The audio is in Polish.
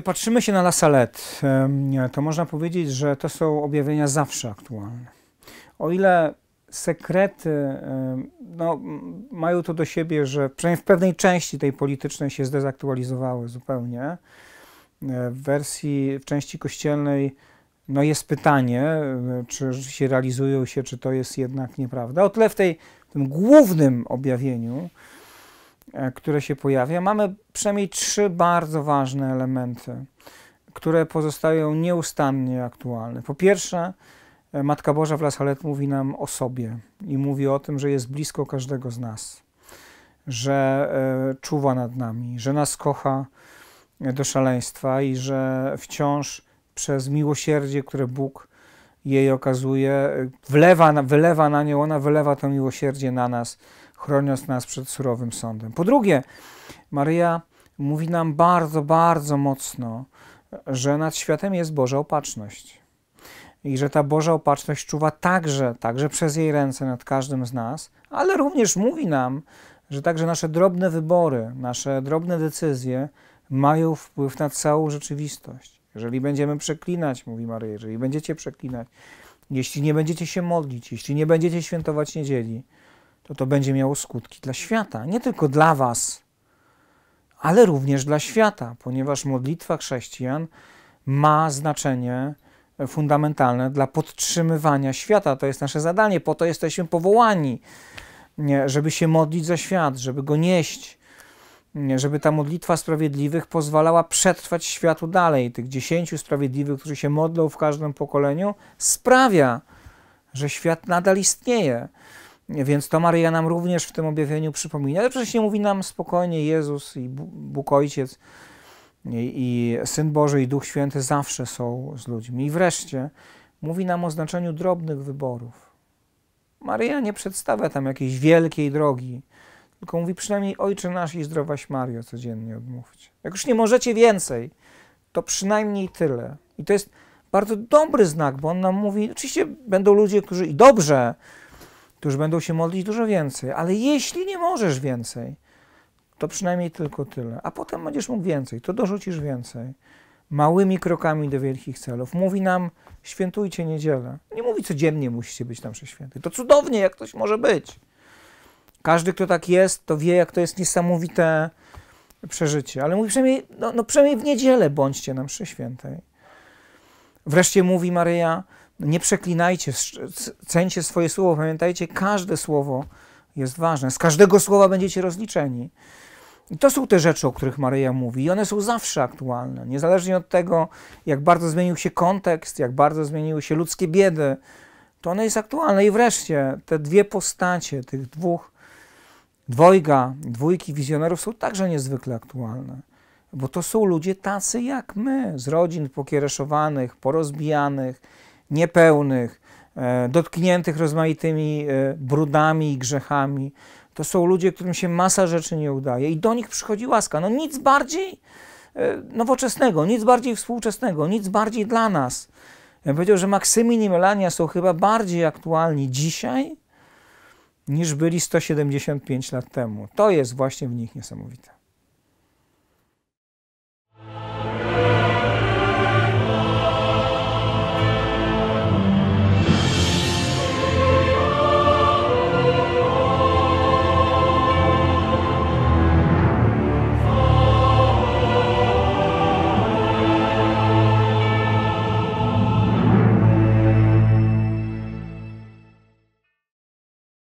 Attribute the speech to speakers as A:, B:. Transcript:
A: Gdy patrzymy się na lasalet, to można powiedzieć, że to są objawienia zawsze aktualne. O ile sekrety no, mają to do siebie, że przynajmniej w pewnej części tej politycznej się zdezaktualizowały zupełnie, e, w wersji, w części kościelnej no jest pytanie, e, czy rzeczywiście realizują się, czy to jest jednak nieprawda. O tyle w tej, w tym głównym objawieniu, E, które się pojawia, mamy przynajmniej trzy bardzo ważne elementy, które pozostają nieustannie aktualne. Po pierwsze, e, Matka Boża w Las Halet mówi nam o sobie i mówi o tym, że jest blisko każdego z nas, że e, czuwa nad nami, że nas kocha do szaleństwa i że wciąż przez miłosierdzie, które Bóg jej okazuje, wlewa, wylewa na nią, ona wylewa to miłosierdzie na nas chroniąc nas przed surowym sądem. Po drugie, Maryja mówi nam bardzo, bardzo mocno, że nad światem jest Boża opatrzność. I że ta Boża opatrzność czuwa także, także przez jej ręce nad każdym z nas, ale również mówi nam, że także nasze drobne wybory, nasze drobne decyzje mają wpływ na całą rzeczywistość. Jeżeli będziemy przeklinać, mówi Maryja, jeżeli będziecie przeklinać, jeśli nie będziecie się modlić, jeśli nie będziecie świętować niedzieli, to to będzie miało skutki dla świata, nie tylko dla Was, ale również dla świata, ponieważ modlitwa chrześcijan ma znaczenie fundamentalne dla podtrzymywania świata. To jest nasze zadanie, po to jesteśmy powołani, żeby się modlić za świat, żeby go nieść, żeby ta modlitwa sprawiedliwych pozwalała przetrwać światu dalej. Tych dziesięciu sprawiedliwych, którzy się modlą w każdym pokoleniu, sprawia, że świat nadal istnieje. Więc to Maryja nam również w tym objawieniu przypomina. ale nie mówi nam spokojnie Jezus i Bóg Ojciec i, i Syn Boży i Duch Święty zawsze są z ludźmi. I wreszcie mówi nam o znaczeniu drobnych wyborów. Maryja nie przedstawia tam jakiejś wielkiej drogi, tylko mówi przynajmniej Ojcze nasz i zdrowaś Mario codziennie odmówcie. Jak już nie możecie więcej, to przynajmniej tyle. I to jest bardzo dobry znak, bo on nam mówi, oczywiście będą ludzie, którzy i dobrze, którzy będą się modlić dużo więcej. Ale jeśli nie możesz więcej, to przynajmniej tylko tyle. A potem będziesz mógł więcej, to dorzucisz więcej. Małymi krokami do wielkich celów. Mówi nam, świętujcie niedzielę. Nie mówi codziennie musicie być tam przy To cudownie, jak ktoś może być. Każdy, kto tak jest, to wie, jak to jest niesamowite przeżycie. Ale mówi przynajmniej, no, no przynajmniej w niedzielę bądźcie nam przy świętej. Wreszcie mówi Maryja, nie przeklinajcie, cencie swoje słowo, pamiętajcie, każde słowo jest ważne. Z każdego słowa będziecie rozliczeni. I to są te rzeczy, o których Maryja mówi, i one są zawsze aktualne, niezależnie od tego, jak bardzo zmienił się kontekst, jak bardzo zmieniły się ludzkie biedy, to one jest aktualne. I wreszcie te dwie postacie, tych dwóch, dwojga, dwójki wizjonerów są także niezwykle aktualne, bo to są ludzie tacy jak my, z rodzin pokiereszowanych, porozbijanych, niepełnych, e, dotkniętych rozmaitymi e, brudami i grzechami. To są ludzie, którym się masa rzeczy nie udaje i do nich przychodzi łaska. No nic bardziej e, nowoczesnego, nic bardziej współczesnego, nic bardziej dla nas. Ja bym powiedział, że Maksymil i Melania są chyba bardziej aktualni dzisiaj niż byli 175 lat temu. To jest właśnie w nich niesamowite.